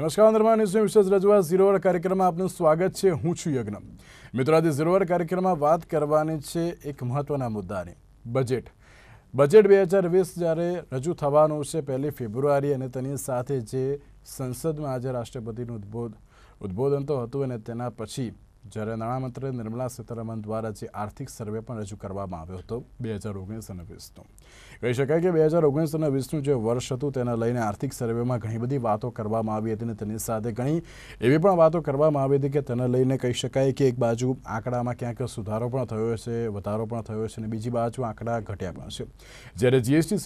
નમસ્કાર અંદરમાં ન્યૂઝની વિશેષ રજૂઆત ઝીરોવર કાર્યક્રમમાં આપનું સ્વાગત છે હું છું યજ્ઞ મિત્રો આજે ઝીરોવર કાર્યક્રમમાં વાત કરવાની છે એક મહત્વના મુદ્દાની બજેટ બજેટ બે હજાર વીસ જ્યારે રજૂ થવાનું છે પહેલી ફેબ્રુઆરી અને તેની સાથે જે સંસદમાં આજે રાષ્ટ્રપતિનું ઉદ્બોધ ઉદ્બોધન તો હતું અને તેના પછી જ્યારે નાણામંત્રી નિર્મલા સીતારમણ દ્વારા જે આર્થિક સર્વે પણ રજૂ કરવામાં આવ્યો હતો બે હજાર ઓગણીસ અને વીસનો કહી શકાય કે બે હજાર ઓગણીસ અને વીસનું જે વર્ષ હતું તેને લઈને આર્થિક સર્વેમાં ઘણી બધી વાતો કરવામાં આવી હતી અને તેની સાથે ઘણી એવી પણ વાતો કરવામાં આવી હતી કે તેને લઈને કહી શકાય કે એક બાજુ આંકડામાં ક્યાંક સુધારો પણ થયો છે વધારો પણ થયો છે અને બીજી બાજુ આંકડા ઘટ્યા પણ છે જ્યારે જીએસટી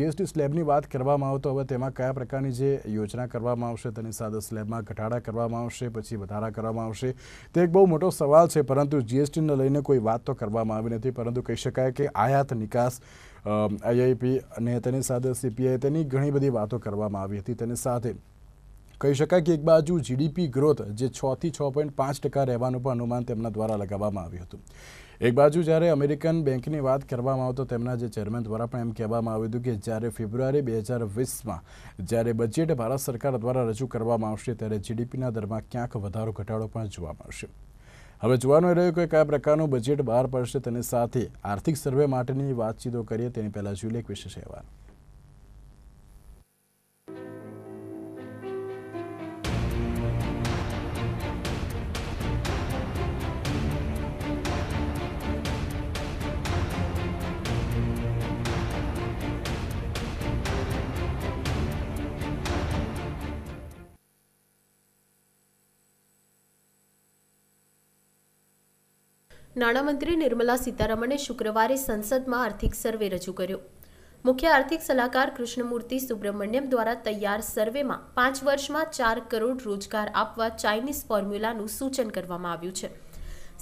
જીએસટી સ્લેબની વાત કરવામાં આવતો હવે તેમાં કયા પ્રકારની જે યોજના કરવામાં આવશે તેની સાથે સ્લેબમાં ઘટાડા કરવામાં આવશે પછી વધારા કરવામાં આવશે તે એક બહુ મોટો સવાલ છે પરંતુ જીએસટીને લઈને કોઈ વાત તો કરવામાં આવી નથી પરંતુ કહી શકાય કે આયાત નિકાસ આઈઆઈપી અને તેની સાથે સીપીઆઈ તેની ઘણી બધી વાતો કરવામાં આવી હતી તેની સાથે કહી શકાય કે એક બાજુ જીડીપી ગ્રોથ જે છ થી છ પોઈન્ટ પાંચ ટકા રહેવાનું પણ અનુમાન તેમના દ્વારા લગાવવામાં આવ્યું હતું એક બાજુ જ્યારે અમેરિકન બેંકની વાત કરવામાં આવતો તેમના જે ચેરમેન દ્વારા પણ એમ કહેવામાં આવ્યું હતું કે જ્યારે ફેબ્રુઆરી બે હજાર વીસમાં જ્યારે બજેટ ભારત સરકાર દ્વારા રજૂ કરવામાં આવશે ત્યારે જીડીપીના દરમાં ક્યાંક વધારો ઘટાડો પણ જોવા મળશે હવે જોવાનું રહ્યું કે કયા પ્રકારનું બજેટ બહાર પડશે તેની સાથે આર્થિક સર્વે માટેની વાતચીતો કરીએ તેની પહેલાં જોઈએ એક વિશેષ અહેવાલ નાણામંત્રી નિર્મલા સીતારમણે શુક્રવારે સંસદમાં આર્થિક સર્વે રજૂ કર્યો મુખ્ય આર્થિક સલાહકાર કૃષ્ણમૂર્તિ સુબ્રમણ્યમ દ્વારા તૈયાર સર્વેમાં પાંચ વર્ષમાં ચાર કરોડ રોજગાર આપવા ચાઇનીઝ ફોર્મ્યુલાનું સૂચન કરવામાં આવ્યું છે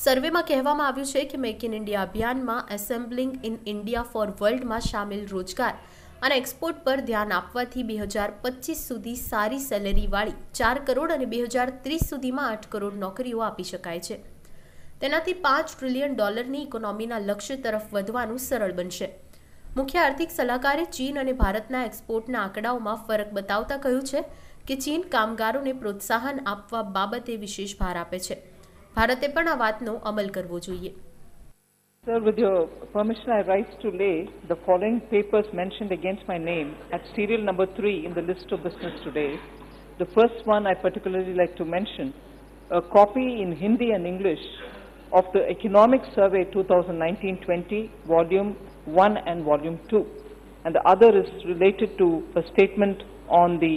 સર્વેમાં કહેવામાં આવ્યું છે કે મેક ઇન ઇન્ડિયા અભિયાનમાં એસેમ્બલિંગ ઇન ઇન્ડિયા ફોર વર્લ્ડમાં સામેલ રોજગાર અને એક્સપોર્ટ પર ધ્યાન આપવાથી બે હજાર પચીસ સુધી સારી સેલેરીવાળી ચાર કરોડ અને બે હજાર ત્રીસ સુધીમાં આઠ કરોડ નોકરીઓ આપી શકાય છે તેનાથી પાંચ ટ્રિલિયન ડોલરની ઇકોનોમીના લક્ષ્ય તરફ વધવાનું સરળ બનશે મુખ્ય આર્થિક સલાહકારે ચીન અને ભારતના એક્સપોર્ટના આંકડાઓમાં ફરક બતાવતા કહ્યું છે કે ચીન કામગારોને પ્રોત્સાહન આપવા બાબતે વિશેષ ભાર આપે છે ભારતે પણ આ વાતનો અમલ કરવો જોઈએ Sir, with your permission, I rise to lay the following papers mentioned against my name at serial number three in the list of business today. The first one I particularly like to mention, a copy in Hindi and English of the Economic Survey 2019-20, Volume 1 and Volume 2. And the other is related to a statement on the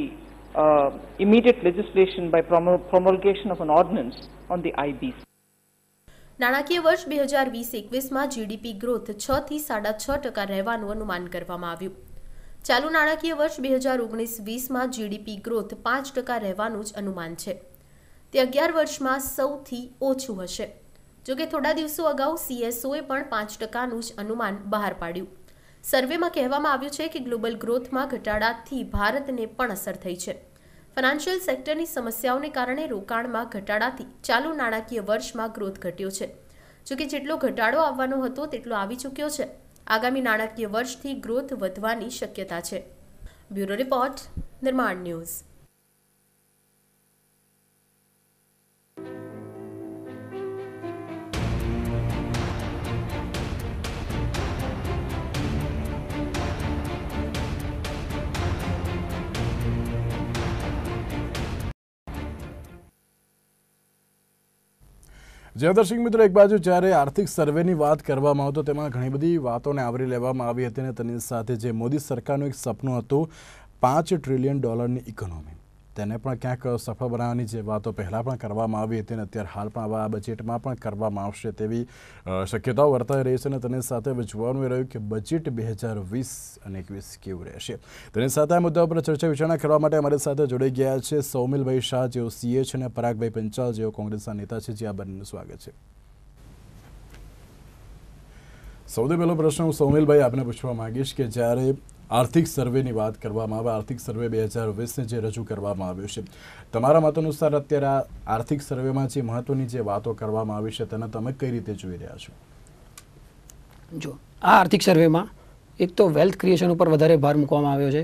uh, immediate legislation by promulgation of an ordinance on the IBC. નાણાકીય વર્ષ બે હજાર વીસ એકવીસમાં GDP growth છ થી સાડા છ ટકા રહેવાનું અનુમાન કરવામાં આવ્યું ચાલુ નાણાકીય વર્ષ બે હજાર ઓગણીસ વીસમાં જીડીપી ગ્રોથ પાંચ ટકા રહેવાનું જ અનુમાન છે તે અગિયાર વર્ષમાં સૌથી ઓછું હશે જોકે થોડા દિવસો અગાઉ સીએસઓએ પણ પાંચ ટકાનું જ અનુમાન બહાર પાડ્યું સર્વેમાં કહેવામાં આવ્યું છે કે ગ્લોબલ ગ્રોથમાં ઘટાડાથી ભારતને પણ અસર થઈ છે ફાઇનાન્શિયલ સેક્ટરની સમસ્યાઓને કારણે રોકાણમાં ઘટાડાથી ચાલુ નાણાકીય વર્ષમાં ગ્રોથ ઘટ્યો છે જોકે જેટલો ઘટાડો આવવાનો હતો તેટલો આવી ચૂક્યો છે આગામી નાણાકીય વર્ષથી ગ્રોથ વધવાની શક્યતા છે બ્યુરો રિપોર્ટ નિર્માણ ન્યૂઝ જયદર્શિંગ મિત્રો એક બાજુ જ્યારે આર્થિક સર્વેની વાત કરવામાં આવતો તેમાં ઘણી બધી વાતોને આવરી લેવામાં આવી હતી અને તેની સાથે જે મોદી સરકારનું એક સપનું હતું પાંચ ટ્રિલિયન ડોલરની ઇકોનોમી તેને પણ ક્યાંક સફળ બનાવવાની જે વાતો પહેલાં પણ કરવામાં આવી હતી અને અત્યારે હાલ પણ આવા બજેટમાં પણ કરવામાં આવશે તેવી શક્યતાઓ વર્તાઈ રહી છે અને તેની સાથે હવે જોવાનું એ રહ્યું કે બજેટ બે હજાર વીસ અને એકવીસ કેવું રહેશે તેની સાથે આ મુદ્દા પર ચર્ચા વિચારણા કરવા માટે અમારી સાથે જોડાઈ ગયા છે સૌમિલભાઈ શાહ જેઓ સીએ છે અને પરાગભાઈ પંચાલ જેઓ કોંગ્રેસના નેતા છે જે આ બંનેનું સ્વાગત છે સૌથી પહેલો પ્રશ્ન હું સૌમિલભાઈ આપને પૂછવા માગીશ કે જ્યારે આર્થિક સર્વેની વાત કરવામાં આવે આર્થિક સર્વે બે હજાર વીસને જે રજૂ કરવામાં આવ્યો છે તમારા મત અનુસાર અત્યારે આ આર્થિક સર્વેમાં જે મહત્વની જે વાતો કરવામાં આવી છે તેને તમે કઈ રીતે જોઈ રહ્યા છો જો આ આર્થિક સર્વેમાં એક તો વેલ્થ ક્રિએશન ઉપર વધારે ભાર મૂકવામાં આવ્યો છે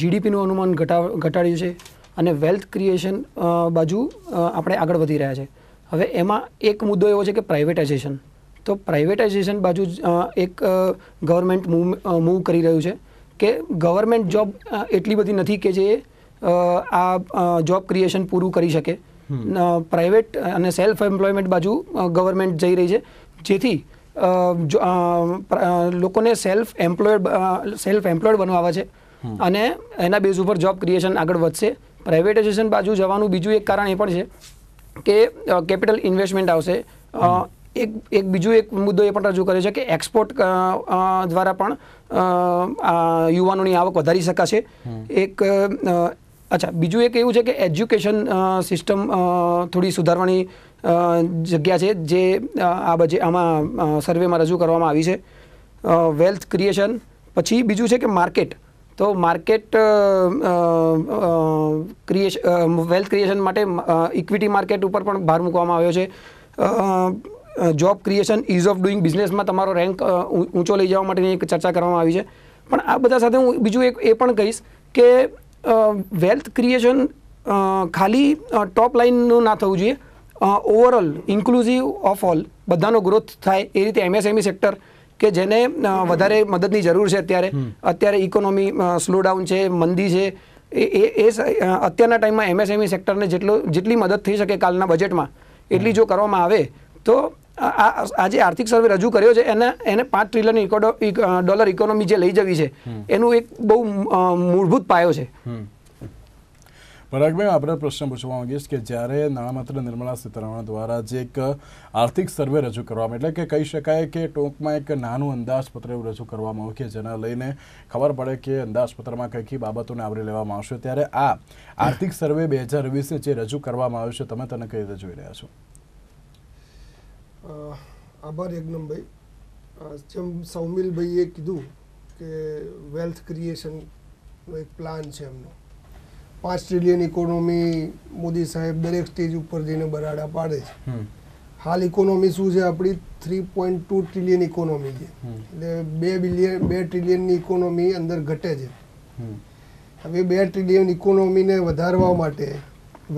જીડીપીનું અનુમાન ઘટા ઘટાડ્યું છે અને વેલ્થ ક્રિએશન બાજુ આપણે આગળ વધી રહ્યા છે હવે એમાં એક મુદ્દો એવો છે કે પ્રાઇવેટાઇઝેશન તો પ્રાઇવેટાઇઝેશન બાજુ એક ગવર્મેન્ટ મૂવ મૂવ કરી રહ્યું છે કે ગવર્મેન્ટ જોબ એટલી બધી નથી કે જે આ જોબ ક્રિએશન પૂરું કરી શકે પ્રાઇવેટ અને સેલ્ફ એમ્પ્લોયમેન્ટ બાજુ ગવર્મેન્ટ જઈ રહી છે જેથી લોકોને સેલ્ફ એમ્પ્લોયડ સેલ્ફ એમ્પ્લોયડ બનાવવા છે અને એના બેઝ ઉપર જોબ ક્રિએશન આગળ વધશે પ્રાઇવેટાઇઝેશન બાજુ જવાનું બીજું એક કારણ એ પણ છે કે કેપિટલ ઇન્વેસ્ટમેન્ટ આવશે એક એક બીજો એક મુદ્દો એ પણ રજૂ કર્યો છે કે એક્સપોર્ટ દ્વારા પણ યુવાનોની આવક વધારી શકાશે એક અચ્છા બીજું એક એવું છે કે એજ્યુકેશન સિસ્ટમ થોડી સુધારવાની જગ્યા છે જે આ બજે આમાં સર્વેમાં રજૂ કરવામાં આવી છે વેલ્થ ક્રિએશન પછી બીજું છે કે માર્કેટ તો માર્કેટ ક્રિએશ વેલ્થ ક્રિએશન માટે ઇક્વિટી માર્કેટ ઉપર પણ ભાર મૂકવામાં આવ્યો છે job creation ease of doing બિઝનેસમાં તમારો રેન્ક ઊંચો લઈ જવા માટેની એક ચર્ચા કરવામાં આવી છે પણ આ બધા સાથે હું બીજું એક એ પણ કહીશ કે વેલ્થ ક્રિએશન ખાલી ટોપ લાઇનનું ના થવું જોઈએ ઓવરઓલ ઇન્ક્લુઝિવ ઓફ ઓલ બધાનો ગ્રોથ થાય એ રીતે એમએસએમઈ સેક્ટર e કે જેને વધારે મદદની જરૂર છે અત્યારે અત્યારે ઇકોનોમી સ્લો ડાઉન છે મંદી છે એ એ અત્યારના ટાઈમમાં એમએસએમઈ સેક્ટરને જેટલો જેટલી મદદ થઈ શકે કાલના બજેટમાં એટલી જો કરવામાં આવે તો આ જે આર્થિક સર્વે રજૂ કર્યો છે એને એને પાંચ ટ્રિલિયન ડોલર ઇકોનોમી જે લઈ જવી છે એનું એક બહુ મૂળભૂત પાયો છે પરાગભાઈ આપણે પ્રશ્ન પૂછવા માંગીશ કે જ્યારે નાણામંત્રી નિર્મલા સીતારમણ દ્વારા જે એક આર્થિક સર્વે રજૂ કરવામાં એટલે કે કહી શકાય કે ટૂંકમાં એક નાનું અંદાજપત્ર એવું રજૂ કરવામાં આવ્યું કે જેના લઈને ખબર પડે કે અંદાજપત્રમાં કઈ કઈ બાબતોને આવરી લેવામાં આવશે ત્યારે આ આર્થિક સર્વે બે હજાર વીસે જે રજૂ કરવામાં આવ્યું છે તમે તને કઈ રીતે જોઈ રહ્યા છો આભાર યજ્ઞમભાઈ જેમ સૌમિલભાઈએ કીધું કે વેલ્થ ક્રિએશનનો એક પ્લાન છે એમનો પાંચ ટ્રિલિયન ઇકોનોમી મોદી સાહેબ દરેક સ્ટેજ ઉપર જઈને બરાડા પાડે છે હાલ ઇકોનોમી શું છે આપણી three point two trillion economy છે એટલે બે બિલિયન બે ટ્રિલિયનની ઇકોનોમી અંદર ઘટે છે હવે બે ટ્રિલિયન ઇકોનોમીને વધારવા માટે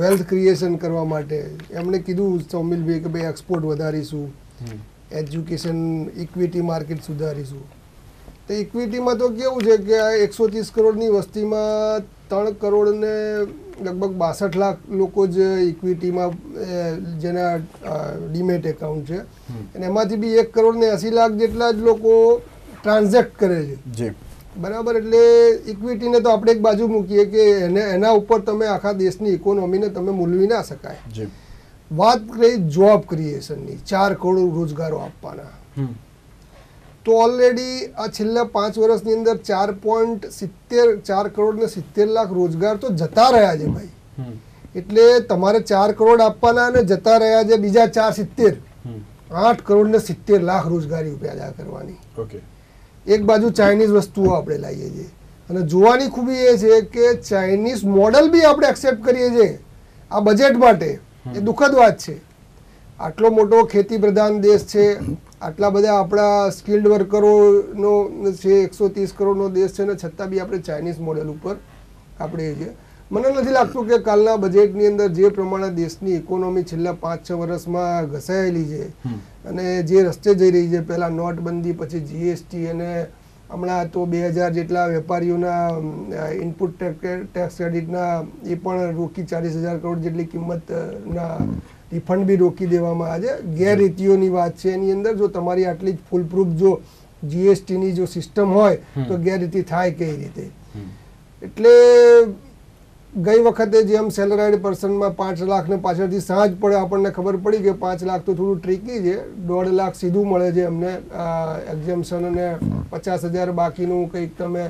વેલ્થ ક્રિએશન કરવા માટે એમણે કીધું સૌમિલભાઈ કે ભાઈ એક્સપોર્ટ વધારીશું એજ્યુકેશન ઇક્વિટી માર્કેટ સુધારીશું તો ઇક્વિટીમાં તો કેવું છે કે આ એકસો ત્રીસ કરોડની વસ્તીમાં ત્રણ કરોડને લગભગ બાસઠ લાખ લોકો જ ઇક્વિટીમાં જેના ડીમેટ એકાઉન્ટ છે અને એમાંથી બી એક કરોડને એંસી લાખ જેટલા જ લોકો ટ્રાન્ઝેક્ટ કરે છે બરાબર એટલે ઇક્વિટીને તો આપણે એક બાજુ મૂકીએ કે એને એના ઉપર તમે આખા દેશની ઇકોનોમીને તમે મૂલવી ના શકાય વાત કરી જોબ ક્રિએશનની ચાર કરોડ રોજગારો આપવાના તો ઓલરેડી આ છેલ્લા પાંચ વર્ષની અંદર ચાર પોઈન્ટ સિત્તેર ચાર કરોડ ને સિત્તેર લાખ રોજગાર તો જતા રહ્યા છે ભાઈ એટલે તમારે ચાર કરોડ આપવાના અને જતા રહ્યા છે બીજા ચાર સિત્તેર આઠ કરોડ ને સિત્તેર લાખ રોજગારી પેદા કરવાની ઓકે એક બાજુ ચાઇનીઝ વસ્તુઓ આપણે લાવીએ છીએ અને જોવાની ખૂબી એ છે કે ચાઇનીઝ મોડલ બી આપણે એક્સેપ્ટ કરીએ છીએ આ બજેટ માટે એ દુઃખદ વાત છે આટલો મોટો ખેતી પ્રધાન દેશ છે આટલા બધા આપણા સ્કિલ્ડ વર્કરોનો છે એકસો ત્રીસ કરોડનો દેશ છે અને છતાં બી આપણે ચાઇનીઝ મોડલ ઉપર આપણે એ છે મને નથી લાગતું કે કાલના બજેટની અંદર જે પ્રમાણે દેશની ઇકોનોમી છેલ્લા પાંચ છ વર્ષમાં ઘસાયેલી છે અને જે રસ્તે જઈ રહી છે પહેલાં નોટબંધી પછી જીએસટી અને હમણાં તો બે હજાર જેટલા વેપારીઓના ઇનપુટ ટેક્સ ક્રેડિટના એ પણ રોકી ચાલીસ હજાર કરોડ જેટલી કિંમતના રિફંડ બી રોકી દેવામાં આવે છે ગેરરીતિઓની વાત છે એની અંદર જો તમારી આટલી જ ફૂલપ્રૂફ જો જીએસટીની જો સિસ્ટમ હોય તો ગેરરીતિ થાય કઈ રીતે એટલે ગઈ વખતે જે જેમ સેલરાઇડ પર્સનમાં પાંચ લાખને પાછળથી સાંજ પડે આપણને ખબર પડી કે પાંચ લાખ તો થોડું ટ્રીકી છે દોઢ લાખ સીધું મળે છે અમને એક્ઝામ્શન અને પચાસ હજાર બાકીનું કંઈક તમે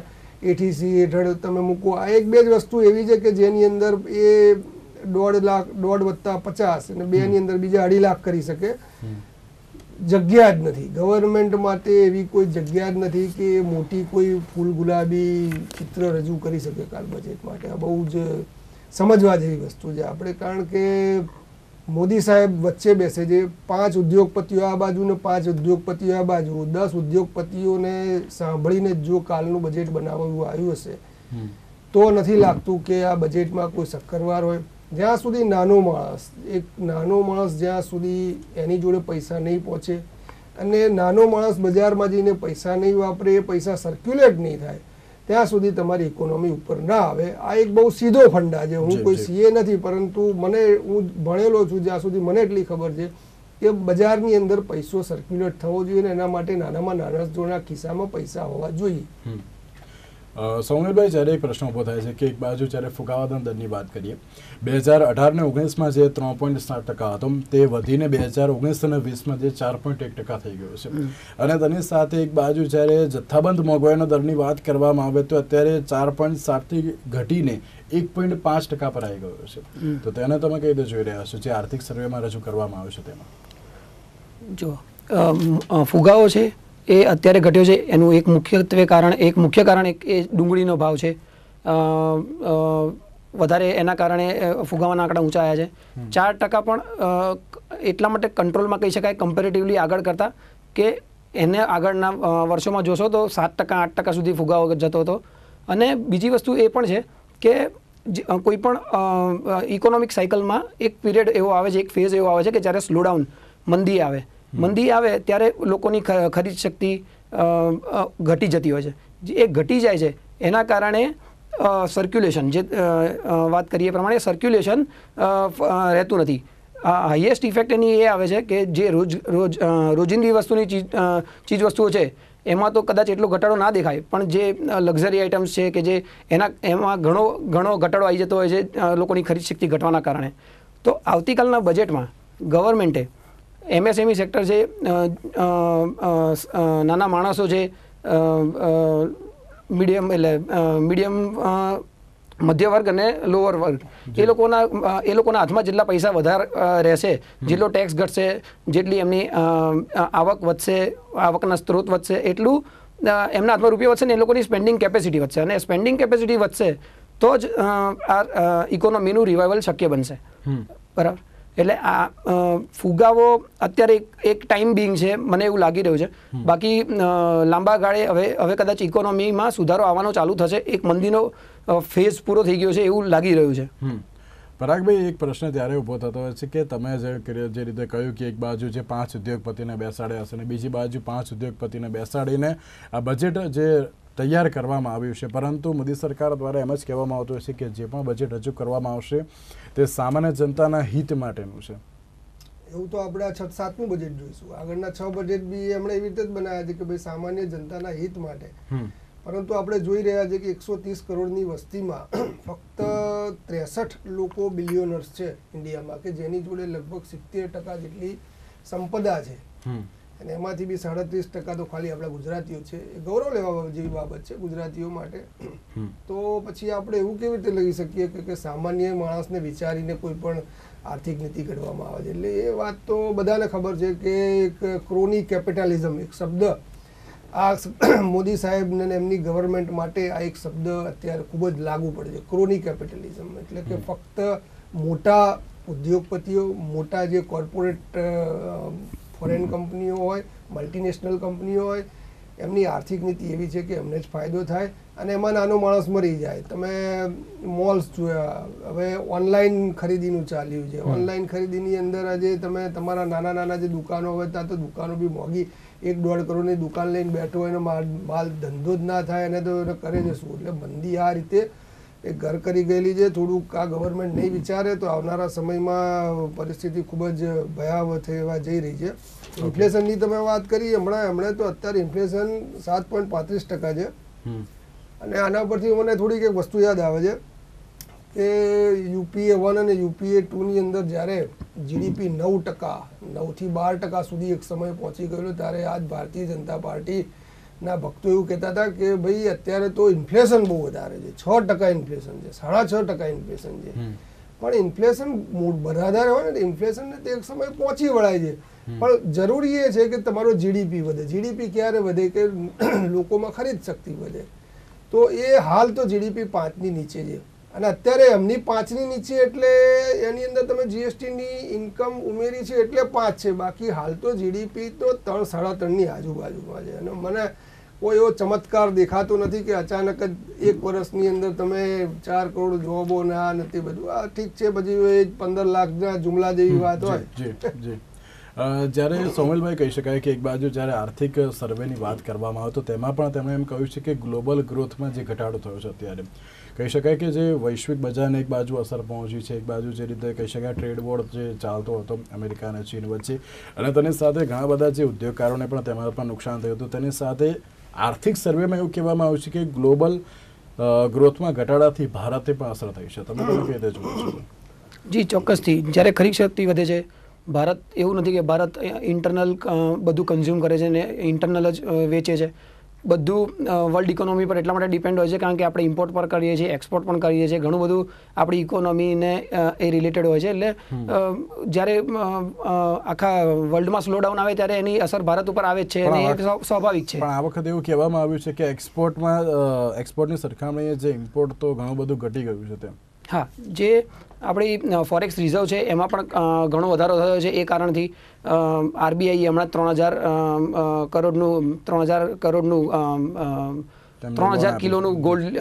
એટીસી હેઠળ તમે મૂકો આ એક બે જ વસ્તુ એવી છે કે જેની અંદર એ દોઢ લાખ દોઢ વત્તા પચાસ અને બેની અંદર બીજા અઢી લાખ કરી શકે જગ્યા જ નથી ગવર્મેન્ટ માટે એવી કોઈ જગ્યા જ નથી કે મોટી કોઈ ફૂલ ગુલાબી ચિત્ર રજૂ કરી શકે કાલ બજેટ માટે આ બહુ જ સમજવા જેવી વસ્તુ છે આપણે કારણ કે મોદી સાહેબ વચ્ચે બેસે છે પાંચ ઉદ્યોગપતિઓ આ બાજુ ને પાંચ ઉદ્યોગપતિઓ આ બાજુ દસ ઉદ્યોગપતિઓને સાંભળીને જો કાલનું બજેટ બનાવવું આવ્યું હશે તો નથી લાગતું કે આ બજેટમાં કોઈ શક્કરવાર હોય જ્યાં સુધી નાનો માણસ એક નાનો માણસ જ્યાં સુધી એની જોડે પૈસા નહીં પહોંચે અને નાનો માણસ બજારમાં જઈને પૈસા નહીં વાપરે એ પૈસા સર્ક્યુલેટ નહીં થાય ત્યાં સુધી તમારી ઇકોનોમી ઉપર ના આવે આ એક બહુ સીધો ફંડા છે હું કોઈ સીએ નથી પરંતુ મને હું ભણેલો છું જ્યાં સુધી મને એટલી ખબર છે કે બજારની અંદર પૈસો સર્ક્યુલેટ થવો જોઈએ અને એના માટે નાનામાં નાના જોના ખિસ્સામાં પૈસા હોવા જોઈએ સૌમ્યભાઈ જ્યારે એક પ્રશ્ન ઉભો થાય છે કે એક બાજુ જ્યારે ફુગાવાદન દરની વાત કરીએ બે હજાર અઢારને ઓગણીસમાં જે ત્રણ પોઈન્ટ સાત ટકા હતો તે વધીને બે હજાર ઓગણીસ અને વીસમાં જે ચાર પોઈન્ટ એક ટકા થઈ ગયો છે અને તેની સાથે એક બાજુ જ્યારે જથ્થાબંધ મોંઘવારીના દરની વાત કરવામાં આવે તો અત્યારે ચાર પોઈન્ટ સાતથી ઘટીને એક પોઈન્ટ પાંચ ટકા પર આવી ગયો છે તો તેને તમે કઈ રીતે જોઈ રહ્યા છો જે આર્થિક સર્વેમાં રજૂ કરવામાં આવ્યો છે તેમાં જો ફુગાવો છે એ અત્યારે ઘટ્યો છે એનું એક મુખ્યત્વે કારણ એક મુખ્ય કારણ એક એ ડુંગળીનો ભાવ છે વધારે એના કારણે ફુગાવાના આંકડા ઊંચા આવ્યા છે ચાર ટકા પણ એટલા માટે કંટ્રોલમાં કહી શકાય કમ્પેરેટિવલી આગળ કરતાં કે એને આગળના વર્ષોમાં જોશો તો સાત ટકા આઠ ટકા સુધી ફુગાવો જતો હતો અને બીજી વસ્તુ એ પણ છે કે કોઈ પણ ઇકોનોમિક સાયકલમાં એક પીરિયડ એવો આવે છે એક ફેઝ એવો આવે છે કે જ્યારે સ્લોડાઉન મંદી આવે મંદી આવે ત્યારે લોકોની ખરીદ શક્તિ ઘટી જતી હોય છે એ ઘટી જાય છે એના કારણે સર્ક્યુલેશન જે વાત કરીએ પ્રમાણે સર્ક્યુલેશન રહેતું નથી હાઈએસ્ટ ઇફેક્ટ એની એ આવે છે કે જે રોજ રોજ રોજિંદી વસ્તુની ચીજ ચીજ વસ્તુઓ છે એમાં તો કદાચ એટલો ઘટાડો ના દેખાય પણ જે લક્ઝરી આઇટમ્સ છે કે જે એના એમાં ઘણો ઘણો ઘટાડો આવી જતો હોય છે લોકોની ખરીદ શક્તિ ઘટવાના કારણે તો આવતીકાલના બજેટમાં ગવર્મેન્ટે એમએસએમઈ સેક્ટર છે નાના માણસો છે મીડિયમ એટલે મીડિયમ મધ્ય વર્ગ અને લોઅર વર્ગ એ લોકોના એ લોકોના હાથમાં જેટલા પૈસા વધારે રહેશે જેટલો ટેક્સ ઘટશે જેટલી એમની આવક વધશે આવકના સ્ત્રોત વધશે એટલું એમના હાથમાં રૂપિયા વધશે ને એ લોકોની સ્પેન્ડિંગ કેપેસિટી વધશે અને સ્પેન્ડિંગ કેપેસિટી વધશે તો જ આ ઇકોનોમીનું રિવાઇવલ શક્ય બનશે બરાબર એટલે આ ફુગાવો અત્યારે એક ટાઈમ બિંગ છે મને એવું લાગી રહ્યું છે બાકી લાંબા ગાળે હવે હવે કદાચ ઇકોનોમીમાં સુધારો આવવાનો ચાલુ થશે એક મંદીનો ફેઝ પૂરો થઈ ગયો છે એવું લાગી રહ્યું છે પરાગભાઈ એક પ્રશ્ન ત્યારે ઊભો થતો હોય છે કે તમે જે રીતે કહ્યું કે એક બાજુ જે પાંચ ઉદ્યોગપતિને બેસાડ્યા હશે અને બીજી બાજુ પાંચ ઉદ્યોગપતિને બેસાડીને આ બજેટ જે તૈયાર કરવામાં આવ્યું છે પરંતુ મોદી સરકાર દ્વારા એમ જ કહેવામાં આવતું હશે કે જે પણ બજેટ રજૂ કરવામાં આવશે તે સામાન્ય જનતાના હિત માટેનું છે એવું તો આપણે છ સાતમું બજેટ જોઈશું આગળના છ બજેટ બી એમણે એવી રીતે જ બનાવ્યા છે કે ભાઈ સામાન્ય જનતાના હિત માટે પરંતુ આપણે જોઈ રહ્યા છે કે એકસો ત્રીસ કરોડની વસ્તીમાં ફક્ત ત્રેસઠ લોકો બિલિયોનર્સ છે ઇન્ડિયામાં કે જેની જોડે લગભગ સિત્તેર ટકા જેટલી સંપદા છે અને એમાંથી બી સાડત્રીસ ટકા તો ખાલી આપણા ગુજરાતીઓ છે એ ગૌરવ લેવા જેવી બાબત છે ગુજરાતીઓ માટે તો પછી આપણે એવું કેવી રીતે લઈ શકીએ કે સામાન્ય માણસને વિચારીને કોઈ પણ આર્થિક નીતિ ઘડવામાં આવે છે એટલે એ વાત તો બધાને ખબર છે કે એક ક્રોની કેપિટલિઝમ એક શબ્દ આ મોદી સાહેબ ને એમની ગવર્મેન્ટ માટે આ એક શબ્દ અત્યારે ખૂબ જ લાગુ પડે છે ક્રોની કેપિટલિઝમ એટલે કે ફક્ત મોટા ઉદ્યોગપતિઓ મોટા જે કોર્પોરેટ ફોરેન કંપનીઓ હોય મલ્ટીનેશનલ કંપનીઓ હોય એમની આર્થિક નીતિ એવી છે કે એમને જ ફાયદો થાય અને એમાં નાનો માણસ મરી જાય તમે મોલ્સ જોયા હવે ઓનલાઈન ખરીદીનું ચાલ્યું છે ઓનલાઈન ખરીદીની અંદર આજે તમે તમારા નાના નાના જે દુકાનો હોય ત્યાં તો દુકાનો બી મોંઘી એક દોઢ કરોડની દુકાન લઈને બેઠો હોય એનો માલ ધંધો જ ના થાય એને તો એને કરે છે એટલે મંદી આ રીતે એ ઘર કરી ગયેલી છે થોડુંક આ ગવર્મેન્ટ નહીં વિચારે તો આવનારા સમયમાં પરિસ્થિતિ ખૂબ જ ભયાવહ થવા જઈ રહી છે ઇન્ફ્લેશનની તમે વાત કરી હમણાં હમણાં તો અત્યારે ઇન્ફ્લેશન સાત પોઈન્ટ પાંત્રીસ ટકા છે અને આના પરથી મને થોડીક એક વસ્તુ યાદ આવે છે કે યુપીએ વન અને યુપીએ ટુની અંદર જ્યારે જીડીપી નવ ટકા નવથી બાર ટકા સુધી એક સમય પહોંચી ગયેલો ત્યારે આજ ભારતીય જનતા પાર્ટી ના ભક્તો એવું કહેતા હતા કે ભાઈ અત્યારે તો ઇન્ફ્લેશન બહુ વધારે છે છ ટકા ઇન્ફ્લેશન છે સાડા છ ટકા ઇન્ફ્લેશન છે પણ ઇન્ફ્લેશન વધારે હોય ને તો ઇન્ફ્લેશનને તે એક સમય પહોંચી વળાય છે પણ જરૂરી એ છે કે તમારો જીડીપી વધે જીડીપી ક્યારે વધે કે લોકોમાં ખરીદ શક્તિ વધે તો એ હાલ તો જીડીપી પાંચની નીચે છે અને અત્યારે એમની પાંચની નીચે એટલે એની અંદર તમે જીએસટીની ઇન્કમ ઉમેરી છે એટલે પાંચ છે બાકી હાલ તો જીડીપી તો ત્રણ સાડા ત્રણની આજુબાજુમાં છે અને મને કોઈ એવો ચમત્કાર દેખાતો નથી કે અચાનક જ એક વર્ષની અંદર તમે ચાર કરોડ જોબો ને આ નથી બધું આ ઠીક છે પછી એ પંદર લાખના જુમલા જેવી વાત હોય જ્યારે સોમેલભાઈ કહી શકાય કે એક બાજુ જ્યારે આર્થિક સર્વેની વાત કરવામાં આવે તો તેમાં પણ તેમણે એમ કહ્યું છે કે ગ્લોબલ ગ્રોથમાં જે ઘટાડો થયો છે અત્યારે કહી શકાય કે જે વૈશ્વિક બજારને એક બાજુ અસર પહોંચી છે એક બાજુ જે રીતે કહી શકાય ટ્રેડ વોર જે ચાલતો હતો અમેરિકા અને ચીન વચ્ચે અને તેની સાથે ઘણા બધા જે ઉદ્યોગકારોને પણ તેમાં પણ નુકસાન થયું હતું તેની સાથે આર્થિક સર્વેમાં એવું કહેવામાં આવ્યું છે કે ગ્લોબલ ગ્રોથમાં ઘટાડાથી ભારતે પણ અસર થઈ છે તમે કઈ રીતે જુઓ છો જી ચોક્કસથી જ્યારે ખરીદ શક્તિ વધે છે ભારત એવું નથી કે ભારત ઇન્ટરનલ બધું કન્ઝ્યુમ કરે છે ને ઇન્ટરનલ જ વેચે છે બધું વર્લ્ડ ઇકોનોમી પર એટલા માટે ડિપેન્ડ હોય છે કારણ કે આપણે ઇમ્પોર્ટ પર કરીએ છીએ એક્સપોર્ટ પણ કરીએ છીએ ઘણું બધું આપણી ઇકોનોમીને એ રિલેટેડ હોય છે એટલે જ્યારે આખા વર્લ્ડમાં સ્લોડાઉન આવે ત્યારે એની અસર ભારત ઉપર આવે જ છે અને એ સ્વાભાવિક છે પણ આ વખતે એવું કહેવામાં આવ્યું છે કે એક્સપોર્ટમાં એક્સપોર્ટની સરખામણીએ જે ઇમ્પોર્ટ તો ઘણું બધું ઘટી ગયું છે તેમ હા જે આપણી ફોરેક્સ રિઝર્વ છે એમાં પણ ઘણો વધારો થયો છે એ કારણથી આરબીઆઈએ હમણાં ત્રણ હજાર કરોડનું ત્રણ હજાર કરોડનું ત્રણ હજાર કિલોનું ગોલ્ડ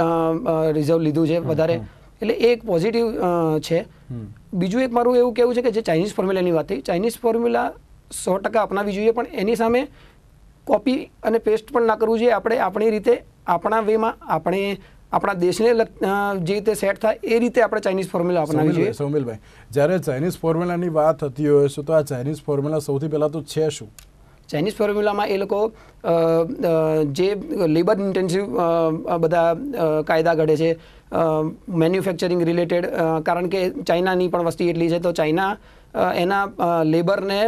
રિઝર્વ લીધું છે વધારે એટલે એ એક પોઝિટિવ છે બીજું એક મારું એવું કહેવું છે કે જે ચાઇનીઝ ફોર્મ્યુલાની વાત થઈ ચાઇનીઝ ફોર્મ્યુલા સો ટકા અપનાવી જોઈએ પણ એની સામે કોપી અને પેસ્ટ પણ ના કરવું જોઈએ આપણે આપણી રીતે આપણા વેમાં આપણે આપણા દેશને જે રીતે સેટ થાય એ રીતે આપણે ચાઇનીઝ ફોર્મ્યુલા અપનાવી જોઈએ સૌમિલભાઈ જ્યારે ચાઇનીઝ ફોર્મ્યુલાની વાત થતી હોય છે તો આ ચાઇનીઝ ફોર્મ્યુલા સૌથી પહેલાં તો છે શું ચાઇનીઝ ફોર્મ્યુલામાં એ લોકો જે લેબર ઇન્ટેન્સિવ બધા કાયદા ઘડે છે મેન્યુફેક્ચરિંગ રિલેટેડ કારણ કે ચાઇનાની પણ વસ્તી એટલી છે તો ચાઇના એના લેબરને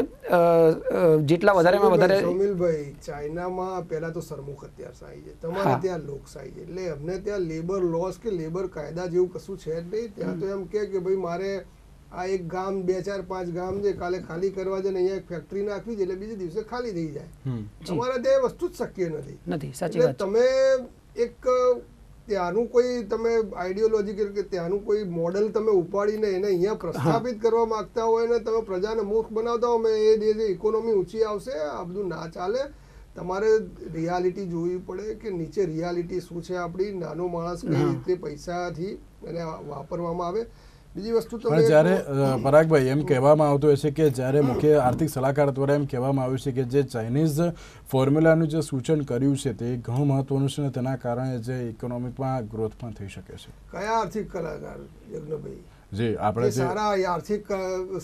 જેટલા વધારેમાં વધારે સૌમિલભાઈ ચાઇનામાં પહેલા તો સરમુખ અત્યાર સાહી છે તમારે ત્યાં લોકશાહી છે એટલે અમને ત્યાં લેબર લોસ કે લેબર કાયદા જેવું કશું છે જ નહીં ત્યાં તો એમ કે ભાઈ મારે આ એક ગામ બે ચાર પાંચ ગામ છે કાલે ખાલી કરવા છે ને અહીંયા એક ફેક્ટરી નાખવી છે એટલે બીજે દિવસે ખાલી થઈ જાય તમારે ત્યાં વસ્તુ જ શક્ય નથી એટલે તમે એક ત્યાંનું કોઈ તમે આઈડિયોલોજીકલ કે ત્યાંનું કોઈ મોડલ તમે ઉપાડીને એને અહીંયા પ્રસ્થાપિત કરવા માંગતા હોય ને તમે પ્રજાને મુખ બનાવતા હો એ જે ઇકોનોમી ઊંચી આવશે આ બધું ના ચાલે તમારે રિયાલિટી જોવી પડે કે નીચે રિયાલિટી શું છે આપણી નાનો માણસ કઈ રીતે પૈસાથી એને વાપરવામાં આવે બીજી વસ્તુ તો જ્યારે પરાગભાઈ એમ કહેવામાં આવતું હોય કે જ્યારે મુખ્ય આર્થિક સલાહકાર દ્વારા એમ કહેવામાં આવ્યું છે કે જે ચાઇનીઝ ફોર્મ્યુલાનું જે સૂચન કર્યું છે તે ઘણું મહત્વનું છે અને તેના કારણે જે ઇકોનોમિકમાં ગ્રોથ પણ થઈ શકે છે કયા આર્થિક કલાકાર યજ્ઞભાઈ જે આપણે સારા આર્થિક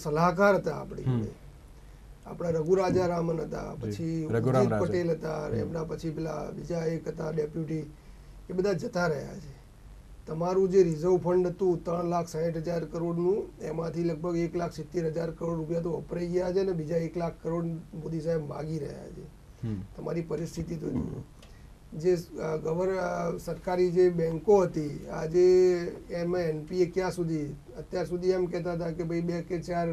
સલાહકાર હતા આપણી આપણા રઘુરાજા રામન હતા પછી પટેલ હતા એમના પછી પેલા બીજા એક હતા ડેપ્યુટી એ બધા જતા રહ્યા છે તમારું જે રિઝર્વ ફંડ હતું ત્રણ લાખ સાહીઠ હજાર કરોડનું એમાંથી લગભગ એક લાખ સિત્તેર હજાર કરોડ રૂપિયા તો વપરાઈ ગયા છે અને બીજા એક લાખ કરોડ મોદી સાહેબ માગી રહ્યા છે તમારી પરિસ્થિતિ તો જે ગવર સરકારી જે બેન્કો હતી આજે એમાં એનપીએ ક્યાં સુધી અત્યાર સુધી એમ કહેતા હતા કે ભાઈ બે કે ચાર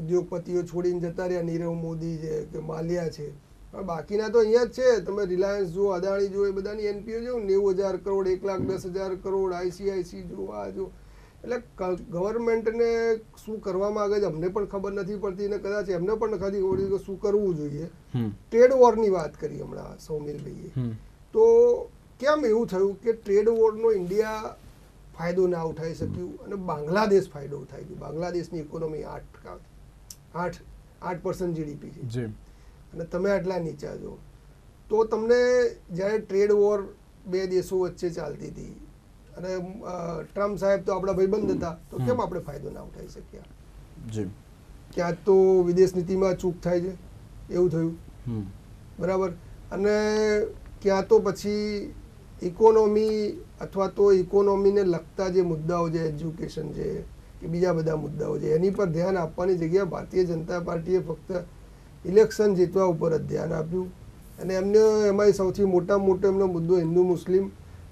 ઉદ્યોગપતિઓ છોડીને જતા રહ્યા નીરવ મોદી છે કે માલ્યા છે બાકીના તો અહીંયા જ છે તમે રિલાયન્સ જુઓ અદાણી જુઓ એ બધાની એનપીઓ જુઓ નેવું હજાર કરોડ એક લાખ દસ હજાર કરોડ આઈસીઆઈસી જુઓ આ જુઓ એટલે ગવર્મેન્ટને શું કરવા માંગે છે અમને પણ ખબર નથી પડતી અને કદાચ એમને પણ નથી ખબર કે શું કરવું જોઈએ ટ્રેડ વોરની વાત કરી હમણાં સૌમિલભાઈએ તો કેમ એવું થયું કે ટ્રેડ વોરનો ઇન્ડિયા ફાયદો ના ઉઠાઈ શક્યું અને બાંગ્લાદેશ ફાયદો ઉઠાઈ ગયું બાંગ્લાદેશની ઇકોનોમી આઠ આઠ આઠ પર્સન્ટ જીડીપી છે અને તમે આટલા નીચા છો તો તમને જ્યારે ટ્રેડ વોર બે દેશો વચ્ચે ચાલતી હતી અને ટ્રમ્પ સાહેબ તો આપણા ભાઈબંધ હતા તો કેમ આપણે ફાયદો ના ઉઠાવી શક્યા જી ક્યાંક તો વિદેશ નીતિમાં ચૂક થાય છે એવું થયું બરાબર અને ક્યાં તો પછી ઇકોનોમી અથવા તો ઇકોનોમીને લગતા જે મુદ્દાઓ છે એજ્યુકેશન છે કે બીજા બધા મુદ્દાઓ છે એની પર ધ્યાન આપવાની જગ્યા ભારતીય જનતા પાર્ટીએ ફક્ત ઇલેક્શન જીતવા ઉપર જ ધ્યાન આપ્યું અને એમને એમાંય સૌથી મોટા મોટો એમનો મુદ્દો હિન્દુ મુસ્લિમ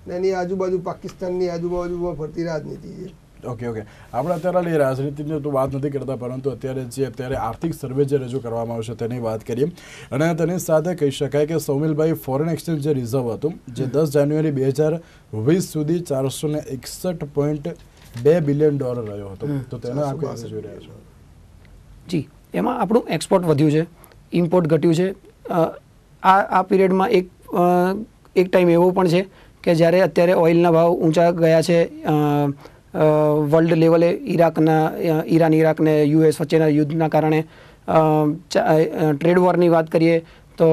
અને એની આજુબાજુ પાકિસ્તાનની આજુબાજુમાં ફરતી રાજનીતિ છે ઓકે ઓકે આપણે અત્યારે એ રાજનીતિની તો વાત નથી કરતા પરંતુ અત્યારે જે અત્યારે આર્થિક સર્વે જે રજૂ કરવામાં આવશે તેની વાત કરીએ અને તેની સાથે કહી શકાય કે સૌમિલભાઈ ફોરેન એક્સચેન્જ જે રિઝર્વ હતું જે દસ જાન્યુઆરી બે હજાર વીસ સુધી ચારસો ને એકસઠ પોઈન્ટ બે બિલિયન ડોલર રહ્યો હતો તો તેનો આપણે જોઈ રહ્યો છે જી એમાં આપણું એક્સપોર્ટ વધ્યું છે ઇમ્પોર્ટ ઘટ્યું છે આ આ પીરિયડમાં એક એક ટાઈમ એવો પણ છે કે જ્યારે અત્યારે ઓઇલના ભાવ ઊંચા ગયા છે વર્લ્ડ લેવલે ઈરાકના ઈરાન ઈરાકને યુએસ વચ્ચેના યુદ્ધના કારણે ટ્રેડ વોરની વાત કરીએ તો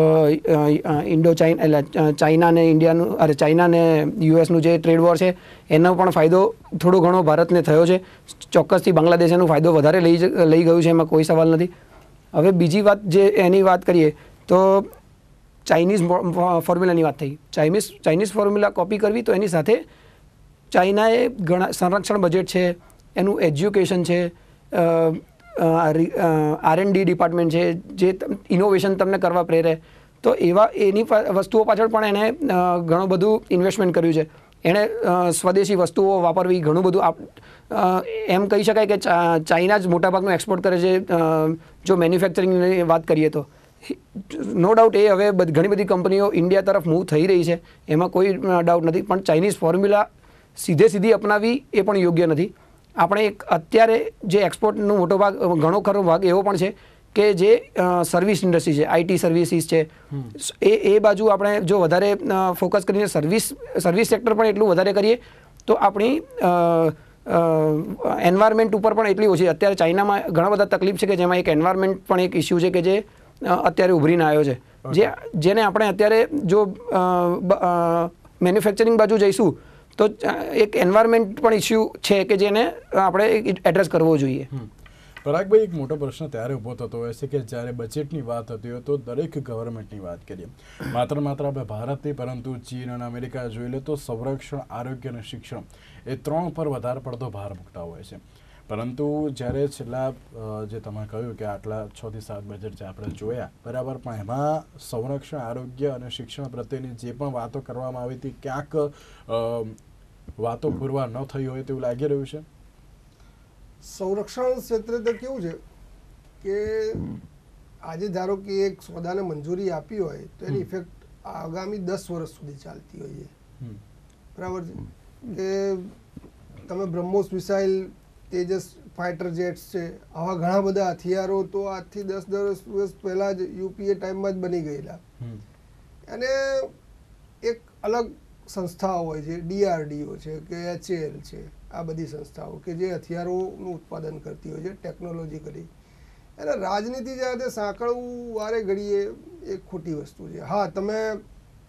ઇન્ડો ચાઇના એટલે ચાઇના અને ઇન્ડિયાનું અરે ચાઇના અને યુએસનું જે ટ્રેડ વોર છે એનો પણ ફાયદો થોડો ઘણો ભારતને થયો છે ચોક્કસથી બાંગ્લાદેશ એનો ફાયદો વધારે લઈ લઈ ગયું છે એમાં કોઈ સવાલ નથી હવે બીજી વાત જે એની વાત કરીએ તો ચાઇનીઝ ફોર્મ્યુલાની વાત થઈ ચાઇનીઝ ચાઇનીઝ ફોર્મ્યુલા કોપી કરવી તો એની સાથે ચાઇનાએ ઘણા સંરક્ષણ બજેટ છે એનું એજ્યુકેશન છે આરએનડી ડિપાર્ટમેન્ટ છે જે ઇનોવેશન તમને કરવા પ્રેરે તો એવા એની વસ્તુઓ પાછળ પણ એણે ઘણું બધું ઇન્વેસ્ટમેન્ટ કર્યું છે એણે સ્વદેશી વસ્તુઓ વાપરવી ઘણું બધું આપ એમ કહી શકાય કે ચાઇના જ મોટાભાગનું એક્સપોર્ટ કરે છે જો મેન્યુફેક્ચરિંગની વાત કરીએ તો નો ડાઉટ એ હવે ઘણી બધી કંપનીઓ ઇન્ડિયા તરફ મૂવ થઈ રહી છે એમાં કોઈ ડાઉટ નથી પણ ચાઇનીઝ ફોર્મ્યુલા સીધે સીધી અપનાવી એ પણ યોગ્ય નથી આપણે એક અત્યારે જે એક્સપોર્ટનો મોટો ભાગ ઘણો ખરો ભાગ એવો પણ છે કે જે સર્વિસ ઇન્ડસ્ટ્રી છે આઈટી સર્વિસીસ છે એ એ બાજુ આપણે જો વધારે ફોકસ કરીને સર્વિસ સર્વિસ સેક્ટર પણ એટલું વધારે કરીએ તો આપણી એન્વાયરમેન્ટ ઉપર પણ એટલી ઓછી અત્યારે ચાઇનામાં ઘણા બધા તકલીફ છે કે જેમાં એક એન્વાયરમેન્ટ પણ એક ઇસ્યુ છે કે જે અત્યારે ઉભરીને આવ્યો છે જે જેને આપણે અત્યારે જો મેન્યુફેક્ચરિંગ બાજુ જઈશું તો એક એન્વાયરમેન્ટ પણ ઇસ્યુ છે કે જેને આપણે એડ્રેસ કરવો જોઈએ પરાગભાઈ એક મોટો પ્રશ્ન ત્યારે ઊભો થતો હોય છે કે જ્યારે બજેટની વાત થતી હોય તો દરેક ગવર્મેન્ટની વાત કરીએ માત્ર માત્ર આપણે ભારતની પરંતુ ચીન અને અમેરિકા જોઈ લે તો સંરક્ષણ આરોગ્ય અને શિક્ષણ એ ત્રણ પર વધારે પડતો ભાર મૂકતા હોય છે પરંતુ જ્યારે છેલ્લા જે તમે કહ્યું કે આટલા છ થી સાત બજેટ જે આપણે જોયા બરાબર પણ એમાં સંરક્ષણ આરોગ્ય અને શિક્ષણ પ્રત્યેની જે પણ વાતો કરવામાં આવી હતી ક્યાંક વાતો પૂરવા ન થઈ હોય તેવું લાગી રહ્યું છે સંરક્ષણ ક્ષેત્રે તો કેવું છે કે આજે ધારો કે એક સોદાને મંજૂરી આપી હોય તો એની ઇફેક્ટ આગામી દસ વર્ષ સુધી ચાલતી હોય છે બરાબર છે કે તમે BrahMos missile Tejas fighter jets છે આવા ઘણા બધા હથિયારો તો આજથી દસ દસ વર્ષ પહેલાં જ યુપીએ ટાઈમમાં જ બની ગયેલા અને એક અલગ સંસ્થાઓ હોય છે ડીઆરડીઓ છે કે એચએએલ છે આ બધી સંસ્થાઓ કે જે હથિયારોનું ઉત્પાદન કરતી હોય છે ટેકનોલોજીકલી અને રાજનીતિ જ્યારે સાંકળવું વારે ઘડીએ એ ખોટી વસ્તુ છે હા તમે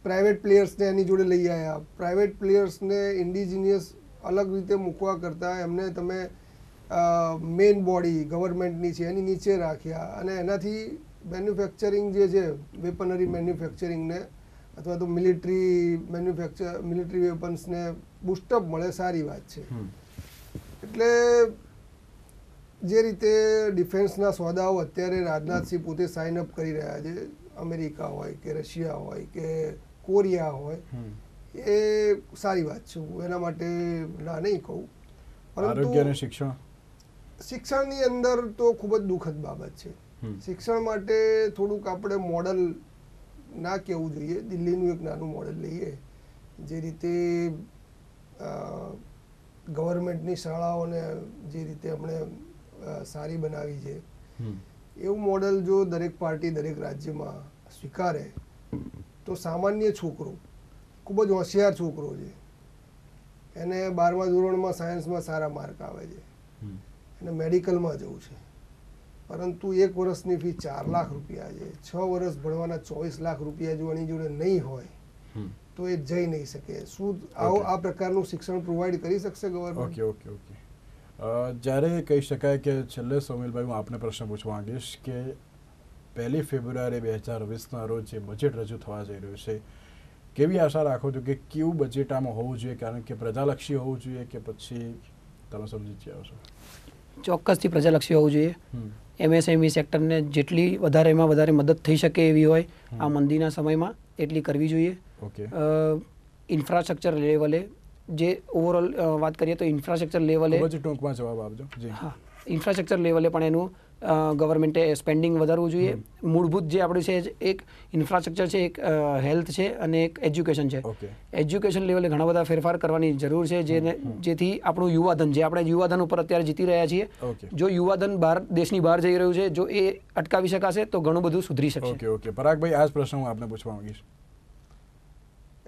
પ્રાઇવેટ પ્લેયર્સને એની જોડે લઈ આવ્યા પ્રાઇવેટ પ્લેયર્સને ઇન્ડિજિનિયસ અલગ રીતે મૂકવા કરતાં એમને તમે મેઇન બોડી ગવર્મેન્ટની છે એની નીચે રાખ્યા અને એનાથી મેન્યુફેક્ચરિંગ જે છે વેપનરી મેન્યુફેક્ચરિંગને અથવા તો મિલિટરી મેન્યુફેક્ચર મિલિટરી વેપન્સને બુસ્ટઅપ મળે સારી વાત છે એટલે જે રીતે ડિફેન્સના સોદાઓ અત્યારે રાજનાથસિંહ પોતે સાઇન અપ કરી રહ્યા છે અમેરિકા હોય કે રશિયા હોય કે કોરિયા હોય એ સારી વાત છે હું એના માટે ના નહીં કહું પરંતુ શિક્ષણ શિક્ષણની અંદર તો ખૂબ જ દુઃખદ બાબત છે શિક્ષણ માટે થોડુંક આપણે મોડલ ના કહેવું જોઈએ દિલ્હીનું એક નાનું મોડલ લઈએ જે રીતે ગવર્મેન્ટની શાળાઓને જે રીતે આપણે સારી બનાવી છે એવું મોડલ જો દરેક પાર્ટી દરેક રાજ્યમાં સ્વીકારે તો સામાન્ય છોકરો ખૂબ જ હોશિયાર છોકરો છે એને બારમા ધોરણમાં સાયન્સમાં સારા માર્ક આવે છે એને મેડિકલમાં જવું છે પરંતુ એક વર્ષની ફી ચાર લાખ રૂપિયા છે છ વર્ષ ભણવાના ચોવીસ લાખ રૂપિયા જો એની જોડે નહીં હોય તો એ જઈ નહીં શકે શું આવો આ પ્રકારનું શિક્ષણ પ્રોવાઈડ કરી શકશે ગવર્મેન્ટ ઓકે ઓકે ઓકે જ્યારે કહી શકાય કે છેલ્લે સોમિલભાઈ હું આપને પ્રશ્ન પૂછવા માંગીશ કે પહેલી ફેબ્રુઆરી બે હજાર વીસના રોજ જે બજેટ રજૂ થવા જઈ રહ્યું છે કેવી આશા રાખો છો કે કેવું બજેટ આમાં હોવું જોઈએ કારણ કે પ્રજાલક્ષી હોવું જોઈએ કે પછી તમે સમજી જાઓ છો ચોક્કસથી પ્રજાલક્ષી હોવું જોઈએ એમએસએમઈ સેક્ટરને જેટલી વધારે એમાં વધારે મદદ થઈ શકે એવી હોય આ મંદીના સમયમાં એટલી કરવી જોઈએ ઓકે ઇન્ફ્રાસ્ટ્રક્ચર લેવલે જે ઓવરઓલ વાત કરીએ તો ઇન્ફ્રાસ્ટ્રક્ચર લેવલે ટૂંકમાં જવાબ આપજો હા ઇન્ફ્રાસ્ટ્રક્ચર લેવલે પણ એનું ગવર્મેન્ટે સ્પેન્ડિંગ વધારવું જોઈએ મૂળભૂત જે આપણું છે એક ઇન્ફ્રાસ્ટ્રક્ચર છે એક હેલ્થ છે અને એક એજ્યુકેશન છે એજ્યુકેશન લેવલે ઘણા બધા ફેરફાર કરવાની જરૂર છે જેને જેથી આપણું યુવાધન જે આપણે યુવાધન ઉપર અત્યારે જીતી રહ્યા છીએ જો યુવાધન બહાર દેશની બહાર જઈ રહ્યું છે જો એ અટકાવી શકાશે તો ઘણું બધું સુધરી શકે ઓકે ઓકે પરાગભાઈ આ જ પ્રશ્ન હું આપને પૂછવા માંગીશ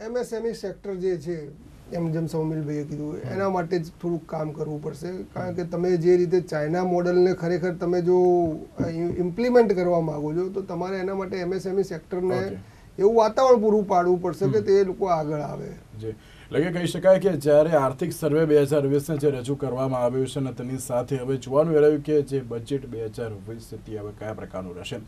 એમએસએમઈ સેક્ટર જે છે એમ જેમ સૌમિલભાઈએ કીધું એના માટે જ થોડુંક કામ કરવું પડશે કારણ કે તમે જે રીતે ચાઇના મોડલને ખરેખર તમે જો ઇમ્પ્લિમેન્ટ કરવા માગો છો તો તમારે એના માટે એમએસએમઈ સેક્ટરને એવું વાતાવરણ પૂરું પાડવું પડશે કે તે લોકો આગળ આવે જી એટલે કે કહી શકાય કે જ્યારે આર્થિક સર્વે બે હજાર વીસને જે રજૂ કરવામાં આવ્યું છે અને તેની સાથે હવે જોવાનું એ રહ્યું કે જે બજેટ બે હજાર વીસ હવે કયા પ્રકારનું રહેશે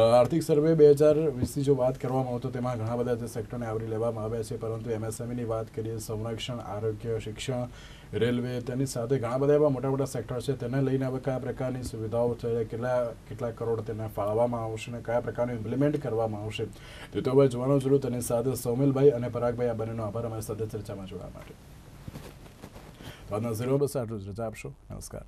આર્થિક સર્વે બે હજાર વીસની જો વાત કરવામાં આવતો તેમાં ઘણા બધા જે સેક્ટરને આવરી લેવામાં આવ્યા છે પરંતુ એમએસએમઈની વાત કરીએ સંરક્ષણ આરોગ્ય શિક્ષણ રેલવે તેની સાથે ઘણા બધા એવા મોટા મોટા સેક્ટર છે તેને લઈને હવે કયા પ્રકારની સુવિધાઓ છે કેટલા કેટલા કરોડ તેને ફાળવવામાં આવશે અને કયા પ્રકારનું ઇમ્પ્લિમેન્ટ કરવામાં આવશે તે તો હવે જોવાનું જરૂર તેની સાથે સૌમિલભાઈ અને પરાગભાઈ આ બંનેનો આભાર અમારી સાથે ચર્ચામાં જોડાવા માટે આજના ઝીરો બસ આટલું જ રજા આપશો નમસ્કાર